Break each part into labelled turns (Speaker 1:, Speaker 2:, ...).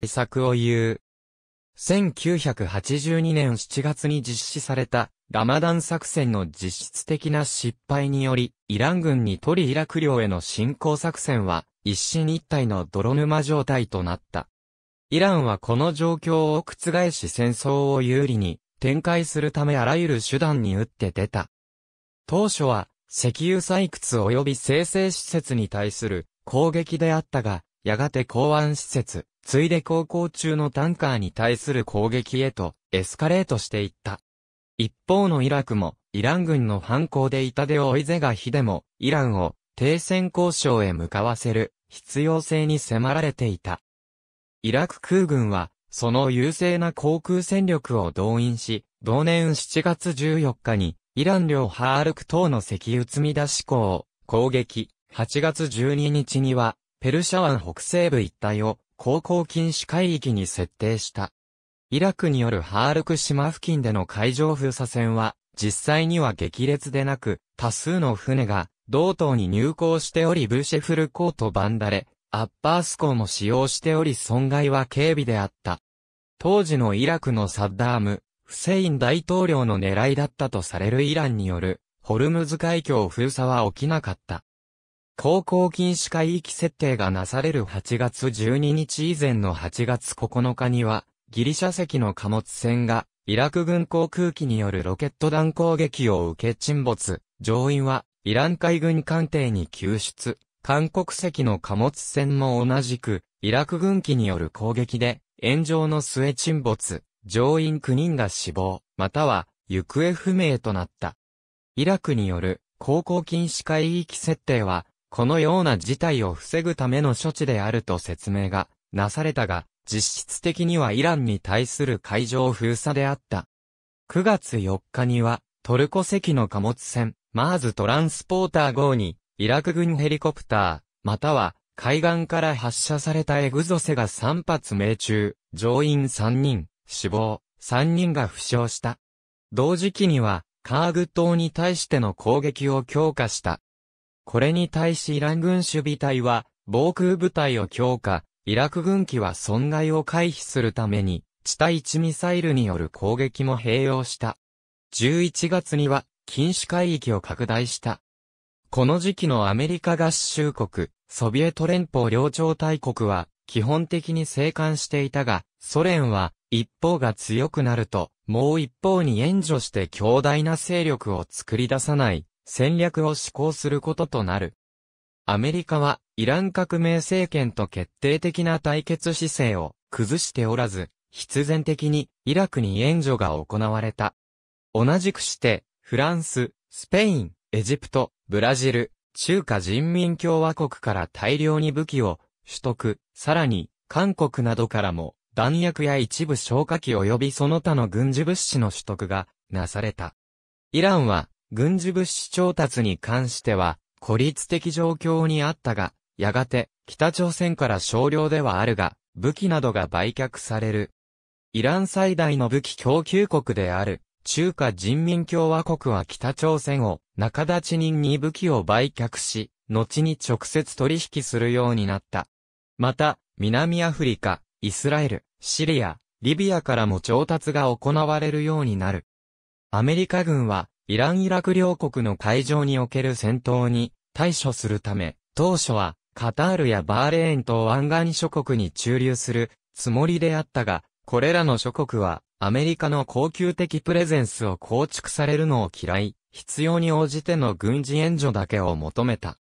Speaker 1: 対策を言う。1982年7月に実施されたラマダン作戦の実質的な失敗により、イラン軍にトリイラク領への侵攻作戦は一進一退の泥沼状態となった。イランはこの状況を覆し戦争を有利に展開するためあらゆる手段に打って出た。当初は石油採掘及び生成施設に対する攻撃であったが、やがて港湾施設、ついで航行中のタンカーに対する攻撃へとエスカレートしていった。一方のイラクも、イラン軍の反抗で痛手を追いぜが火でも、イランを停戦交渉へ向かわせる必要性に迫られていた。イラク空軍は、その優勢な航空戦力を動員し、同年7月14日に、イラン領ハールク島の石油積み出し港を攻撃、8月12日には、ペルシャ湾北西部一帯を航行禁止海域に設定した。イラクによるハールク島付近での海上封鎖船は、実際には激烈でなく、多数の船が、同等に入港しておりブシェフル港とバンダレ、アッパース港も使用しており損害は軽微であった。当時のイラクのサッダーム、フセイン大統領の狙いだったとされるイランによる、ホルムズ海峡封鎖は起きなかった。航行禁止海域設定がなされる8月12日以前の8月9日には、ギリシャ籍の貨物船が、イラク軍航空機によるロケット弾攻撃を受け沈没、乗員は、イラン海軍艦艇に救出、韓国籍の貨物船も同じく、イラク軍機による攻撃で、炎上の末沈没、乗員9人が死亡、または、行方不明となった。イラクによる、航行禁止海域設定は、このような事態を防ぐための処置であると説明がなされたが、実質的にはイランに対する海上封鎖であった。9月4日には、トルコ籍の貨物船、マーズトランスポーター号に、イラク軍ヘリコプター、または、海岸から発射されたエグゾセが3発命中、乗員3人、死亡、3人が負傷した。同時期には、カーグ島に対しての攻撃を強化した。これに対しイラン軍守備隊は、防空部隊を強化、イラク軍機は損害を回避するために、地対地ミサイルによる攻撃も併用した。11月には、禁止海域を拡大した。この時期のアメリカ合衆国、ソビエト連邦領朝大国は、基本的に生還していたが、ソ連は、一方が強くなると、もう一方に援助して強大な勢力を作り出さない、戦略を施行することとなる。アメリカはイラン革命政権と決定的な対決姿勢を崩しておらず、必然的にイラクに援助が行われた。同じくして、フランス、スペイン、エジプト、ブラジル、中華人民共和国から大量に武器を取得、さらに韓国などからも弾薬や一部消火器及びその他の軍事物資の取得がなされた。イランは軍事物資調達に関しては、孤立的状況にあったが、やがて、北朝鮮から少量ではあるが、武器などが売却される。イラン最大の武器供給国である、中華人民共和国は北朝鮮を中立ち人に武器を売却し、後に直接取引するようになった。また、南アフリカ、イスラエル、シリア、リビアからも調達が行われるようになる。アメリカ軍はイラン・イラク両国の海上における戦闘に対処するため、当初はカタールやバーレーンと湾岸諸国に駐留するつもりであったが、これらの諸国はアメリカの恒久的プレゼンスを構築されるのを嫌い、必要に応じての軍事援助だけを求めた。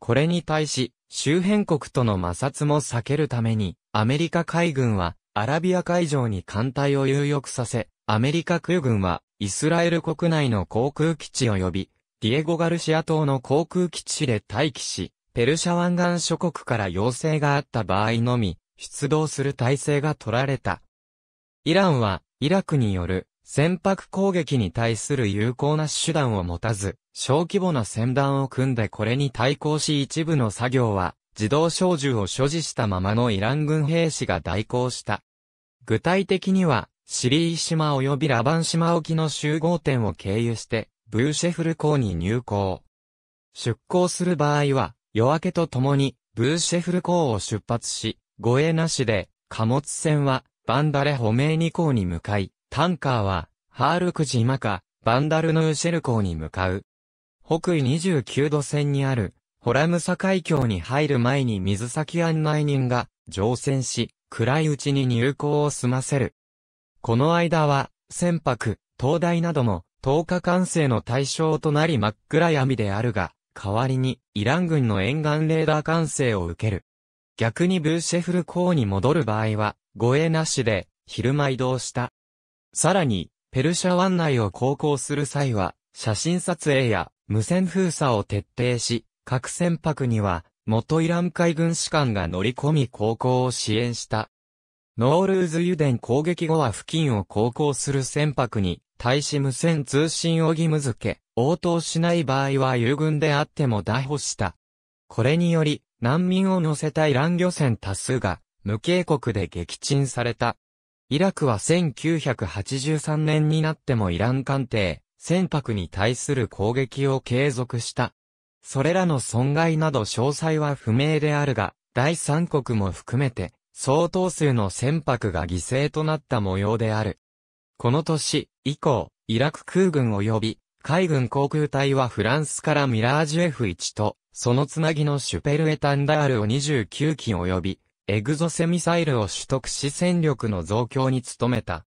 Speaker 1: これに対し、周辺国との摩擦も避けるために、アメリカ海軍はアラビア海上に艦隊を有力させ、アメリカ空軍はイスラエル国内の航空基地及び、ディエゴガルシア島の航空基地で待機し、ペルシャ湾岸諸国から要請があった場合のみ、出動する体制が取られた。イランは、イラクによる船舶攻撃に対する有効な手段を持たず、小規模な船団を組んでこれに対抗し一部の作業は、自動小銃を所持したままのイラン軍兵士が代行した。具体的には、シリー島及びラバン島沖の集合点を経由して、ブーシェフル港に入港。出港する場合は、夜明けとともに、ブーシェフル港を出発し、護衛なしで、貨物船は、バンダレホメーニ港に向かい、タンカーは、ハールクジマカ、バンダルヌーシェル港に向かう。北緯29度線にある、ホラムサ海峡に入る前に水先案内人が、乗船し、暗いうちに入港を済ませる。この間は、船舶、灯台なども、10日制の対象となり真っ暗闇であるが、代わりに、イラン軍の沿岸レーダー管制を受ける。逆にブーシェフル港に戻る場合は、護衛なしで、昼間移動した。さらに、ペルシャ湾内を航行する際は、写真撮影や無線封鎖を徹底し、各船舶には、元イラン海軍士官が乗り込み航行を支援した。ノールーズ油田攻撃後は付近を航行する船舶に対し無線通信を義務付け、応答しない場合は友軍であっても逮捕した。これにより、難民を乗せたイラン漁船多数が、無警告で撃沈された。イラクは1983年になってもイラン艦艇、船舶に対する攻撃を継続した。それらの損害など詳細は不明であるが、第三国も含めて、相当数の船舶が犠牲となった模様である。この年以降、イラク空軍及び海軍航空隊はフランスからミラージュ F1 と、そのつなぎのシュペルエタンダールを29機及び、エグゾセミサイルを取得し戦力の増強に努めた。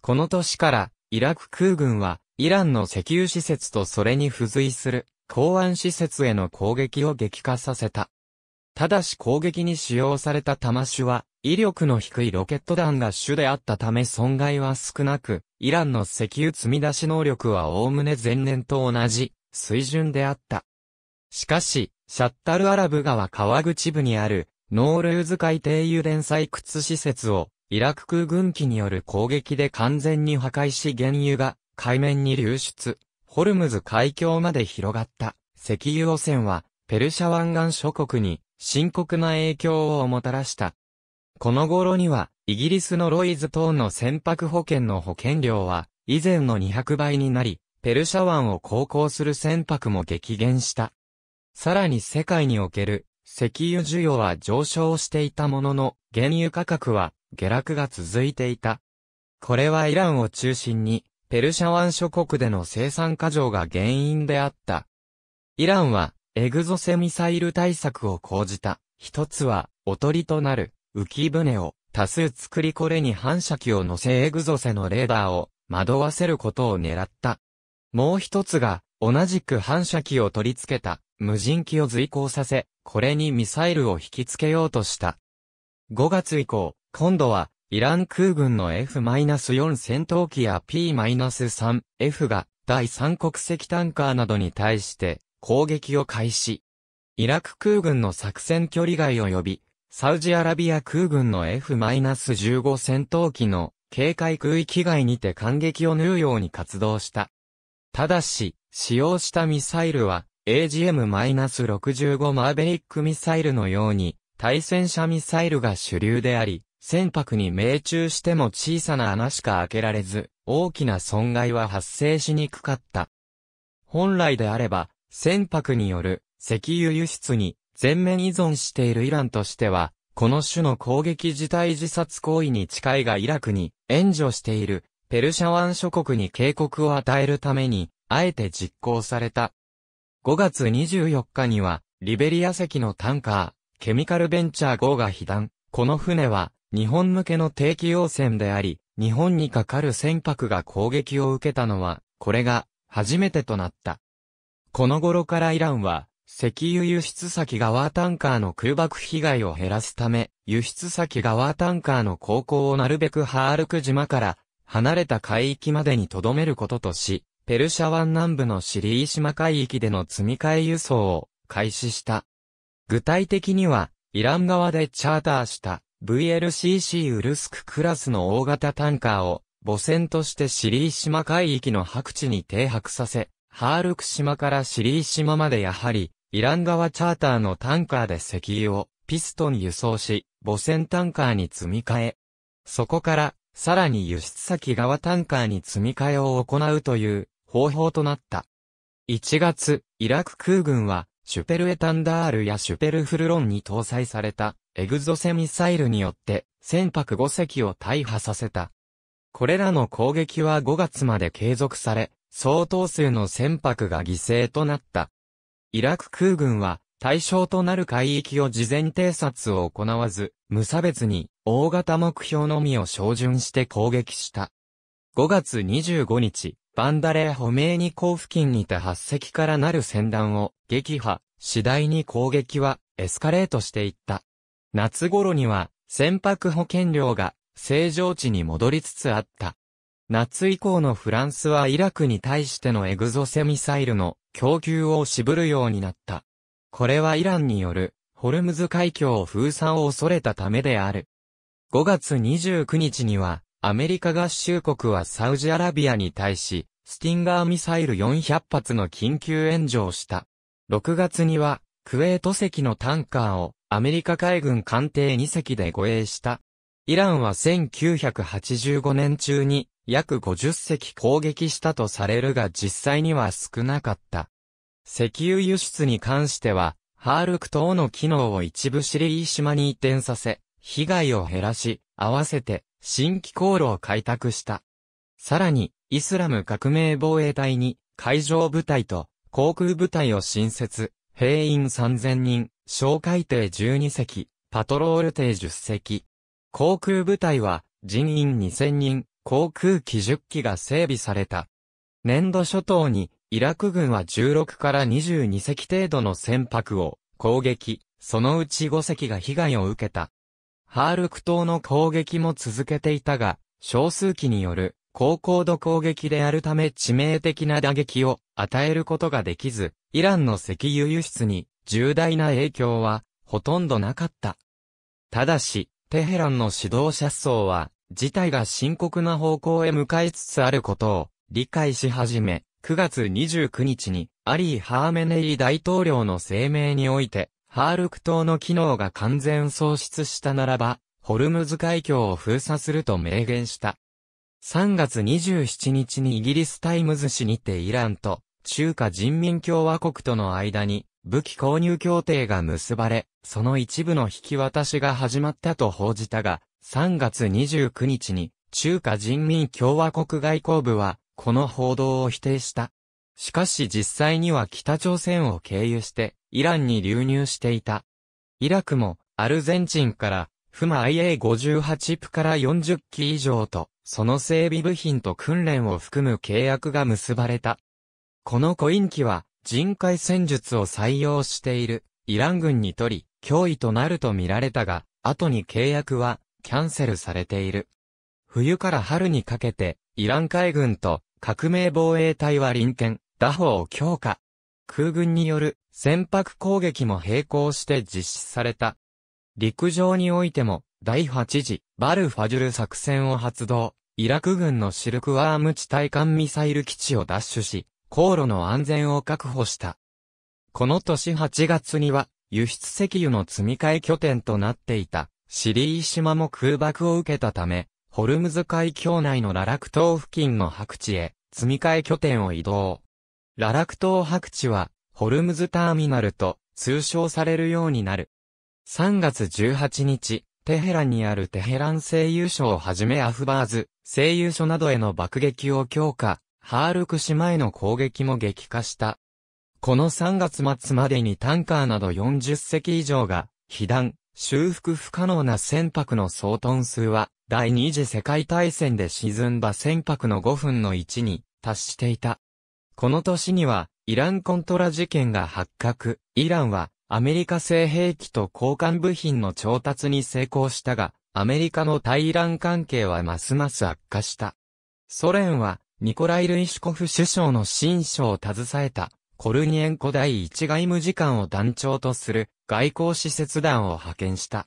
Speaker 1: この年から、イラク空軍は、イランの石油施設とそれに付随する、港湾施設への攻撃を激化させた。ただし攻撃に使用された弾種は、威力の低いロケット弾が主であったため損害は少なく、イランの石油積み出し能力はおおむね前年と同じ水準であった。しかし、シャッタルアラブ川川口部にある、ノールーズ海底油田採掘施設を、イラク空軍機による攻撃で完全に破壊し原油が海面に流出、ホルムズ海峡まで広がった石油汚染は、ペルシャ湾岸諸国に深刻な影響をもたらした。この頃には、イギリスのロイズ等の船舶保険の保険料は、以前の200倍になり、ペルシャ湾を航行する船舶も激減した。さらに世界における石油需要は上昇していたものの、原油価格は下落が続いていた。これはイランを中心に、ペルシャ湾諸国での生産過剰が原因であった。イランはエグゾセミサイル対策を講じた。一つは、おとりとなる浮き船を多数作りこれに反射器を乗せエグゾセのレーダーを惑わせることを狙った。もう一つが、同じく反射器を取り付けた無人機を随行させ、これにミサイルを引き付けようとした。5月以降、今度は、イラン空軍の F-4 戦闘機や P-3F が、第三国籍タンカーなどに対して、攻撃を開始。イラク空軍の作戦距離外及び、サウジアラビア空軍の F-15 戦闘機の警戒空域外にて感激を縫うように活動した。ただし、使用したミサイルは AGM-65 マーベリックミサイルのように対戦車ミサイルが主流であり、船舶に命中しても小さな穴しか開けられず、大きな損害は発生しにくかった。本来であれば、船舶による石油輸出に全面依存しているイランとしては、この種の攻撃自体自殺行為に近いがイラクに援助しているペルシャ湾諸国に警告を与えるために、あえて実行された。5月24日には、リベリア籍のタンカー、ケミカルベンチャー号が被弾。この船は、日本向けの定期要船であり、日本にかかる船舶が攻撃を受けたのは、これが、初めてとなった。この頃からイランは、石油輸出先側タンカーの空爆被害を減らすため、輸出先側タンカーの航行をなるべくハールク島から離れた海域までに留めることとし、ペルシャ湾南部のシリー島海域での積み替え輸送を開始した。具体的には、イラン側でチャーターした VLCC ウルスククラスの大型タンカーを母船としてシリー島海域の白地に停泊させ、ハールク島からシリー島までやはり、イラン側チャーターのタンカーで石油をピストン輸送し、母船タンカーに積み替え。そこから、さらに輸出先側タンカーに積み替えを行うという方法となった。1月、イラク空軍は、シュペルエタンダールやシュペルフルロンに搭載されたエグゾセミサイルによって船舶5隻を大破させた。これらの攻撃は5月まで継続され、相当数の船舶が犠牲となった。イラク空軍は対象となる海域を事前偵察を行わず、無差別に大型目標のみを照準して攻撃した。5月25日、バンダレーホメーニ港付近にて8隻からなる船団を撃破、次第に攻撃はエスカレートしていった。夏頃には船舶保険料が正常値に戻りつつあった。夏以降のフランスはイラクに対してのエグゾセミサイルの供給を渋るようになった。これはイランによるホルムズ海峡を封鎖を恐れたためである。5月29日には、アメリカ合衆国はサウジアラビアに対し、スティンガーミサイル400発の緊急援助をした。6月には、クウェート席のタンカーをアメリカ海軍艦艇2隻で護衛した。イランは1985年中に約50隻攻撃したとされるが実際には少なかった。石油輸出に関しては、ハールク島の機能を一部シリー島に移転させ、被害を減らし、合わせて新規航路を開拓した。さらに、イスラム革命防衛隊に海上部隊と航空部隊を新設、兵員3000人、哨戒艇12隻、パトロール艇10隻。航空部隊は人員2000人、航空機10機が整備された。年度初頭に、イラク軍は16から22隻程度の船舶を攻撃、そのうち5隻が被害を受けた。ハールク島の攻撃も続けていたが、少数機による高高度攻撃であるため致命的な打撃を与えることができず、イランの石油輸出に重大な影響はほとんどなかった。ただし、テヘランの指導者層は事態が深刻な方向へ向かいつつあることを理解し始め、9月29日にアリー・ハーメネイ大統領の声明において、ハールク島の機能が完全喪失したならば、ホルムズ海峡を封鎖すると明言した。3月27日にイギリスタイムズ紙にてイランと中華人民共和国との間に武器購入協定が結ばれ、その一部の引き渡しが始まったと報じたが、3月29日に中華人民共和国外交部はこの報道を否定した。しかし実際には北朝鮮を経由してイランに流入していた。イラクもアルゼンチンからフマ IA58 プから40機以上とその整備部品と訓練を含む契約が結ばれた。このコイン機は人海戦術を採用しているイラン軍にとり脅威となると見られたが、後に契約はキャンセルされている。冬から春にかけて、イラン海軍と革命防衛隊は臨県、打法を強化。空軍による船舶攻撃も並行して実施された。陸上においても、第8次バルファジュル作戦を発動、イラク軍のシルクワーム地対艦ミサイル基地を奪取し、航路の安全を確保した。この年8月には、輸出石油の積み替え拠点となっていた、シリー島も空爆を受けたため、ホルムズ海峡内のララク島付近の白地へ、積み替え拠点を移動。ララク島白地は、ホルムズターミナルと通称されるようになる。3月18日、テヘランにあるテヘラン声優所をはじめアフバーズ、声優所などへの爆撃を強化、ハールク島への攻撃も激化した。この3月末までにタンカーなど40隻以上が、被弾、修復不可能な船舶の総トン数は、第二次世界大戦で沈んだ船舶の5分の1に達していた。この年には、イランコントラ事件が発覚、イランは、アメリカ製兵器と交換部品の調達に成功したが、アメリカの対イラン関係はますます悪化した。ソ連は、ニコライ・ルイシコフ首相の新書を携えた、コルニエンコ第一外務次官を団長とする、外交使節団を派遣した。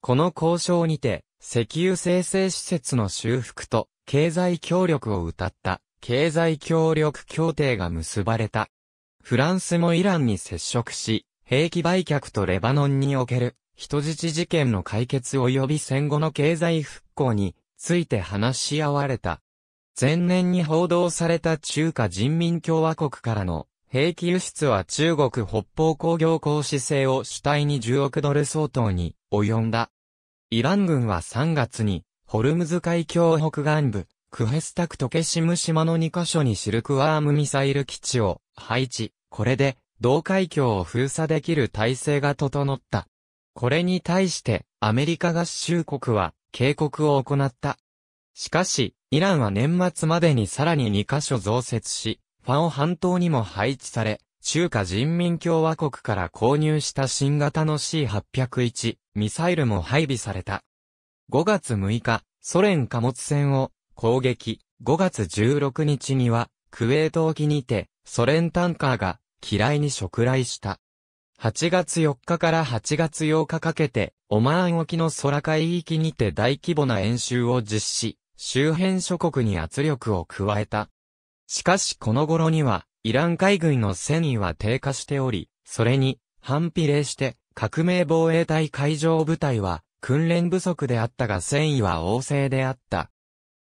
Speaker 1: この交渉にて、石油生成施設の修復と経済協力を謳った経済協力協定が結ばれた。フランスもイランに接触し、兵器売却とレバノンにおける人質事件の解決及び戦後の経済復興について話し合われた。前年に報道された中華人民共和国からの兵器輸出は中国北方工業行使制を主体に10億ドル相当に及んだ。イラン軍は3月に、ホルムズ海峡北岸部、クヘスタクトケシム島の2カ所にシルクワームミサイル基地を配置、これで、同海峡を封鎖できる体制が整った。これに対して、アメリカ合衆国は、警告を行った。しかし、イランは年末までにさらに2カ所増設し、ファオ半島にも配置され、中華人民共和国から購入した新型の C801 ミサイルも配備された。5月6日、ソ連貨物船を攻撃。5月16日には、クウェート沖にて、ソ連タンカーが、機雷に触雷した。8月4日から8月8日かけて、オマーン沖の空海域にて大規模な演習を実施、周辺諸国に圧力を加えた。しかしこの頃には、イラン海軍の戦意は低下しており、それに、反比例して、革命防衛隊海上部隊は、訓練不足であったが戦意は旺盛であった。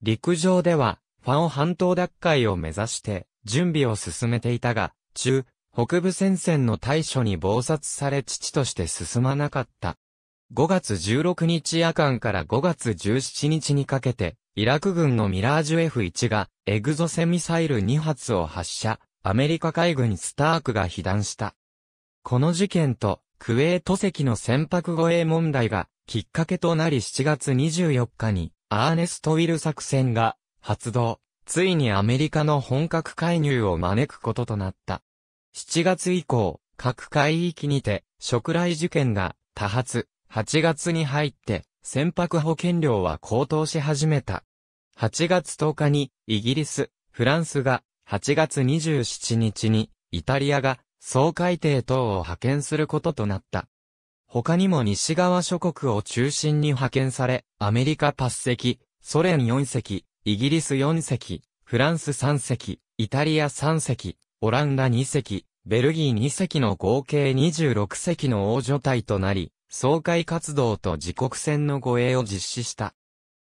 Speaker 1: 陸上では、ファオ半島奪回を目指して、準備を進めていたが、中、北部戦線の対処に暴殺され父として進まなかった。5月16日夜間から5月17日にかけて、イラク軍のミラージュ F1 がエグゾセミサイル2発を発射、アメリカ海軍スタークが被弾した。この事件と、クウェート籍の船舶護衛問題がきっかけとなり7月24日にアーネスト・ウィル作戦が発動、ついにアメリカの本格介入を招くこととなった。7月以降、各海域にて、食雷事件が多発、8月に入って、船舶保険料は高騰し始めた。8月10日にイギリス、フランスが、8月27日にイタリアが総海艇等を派遣することとなった。他にも西側諸国を中心に派遣され、アメリカ8隻、ソ連4隻、イギリス4隻、フランス3隻、イタリア3隻、オランダ2隻、ベルギー2隻の合計26隻の大女隊となり、総会活動と自国船の護衛を実施した。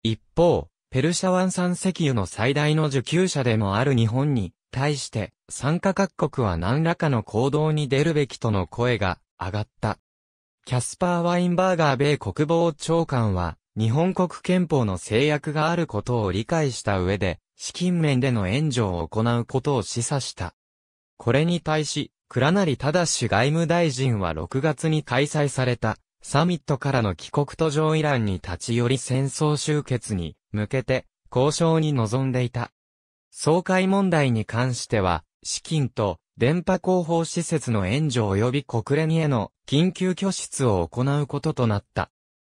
Speaker 1: 一方、ペルシャ湾産石油の最大の受給者でもある日本に対して、参加各国は何らかの行動に出るべきとの声が上がった。キャスパー・ワインバーガー米国防長官は、日本国憲法の制約があることを理解した上で、資金面での援助を行うことを示唆した。これに対し、倉成忠外務大臣は6月に開催されたサミットからの帰国途上イランに立ち寄り戦争終結に向けて交渉に臨んでいた。総会問題に関しては、資金と電波広報施設の援助及び国連への緊急拠出を行うこととなった。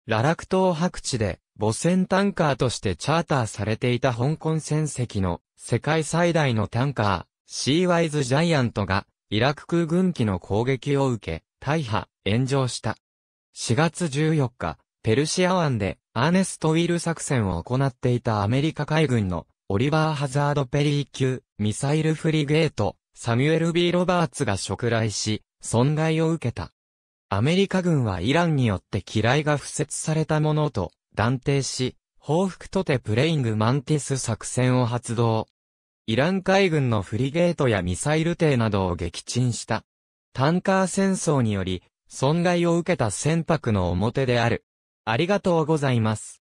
Speaker 1: ララク島白地で母船タンカーとしてチャーターされていた香港船籍の世界最大のタンカー、シーワイズジャイアントがイラク空軍機の攻撃を受け、大破、炎上した。4月14日、ペルシア湾でアーネスト・ウィル作戦を行っていたアメリカ海軍のオリバー・ハザード・ペリー級ミサイルフリゲート、サミュエル・ B・ ロバーツが触来し、損害を受けた。アメリカ軍はイランによって機雷が付設されたものと断定し、報復とてプレイング・マンティス作戦を発動。イラン海軍のフリゲートやミサイル艇などを撃沈した。タンカー戦争により、損害を受けた船舶の表である。ありがとうございます。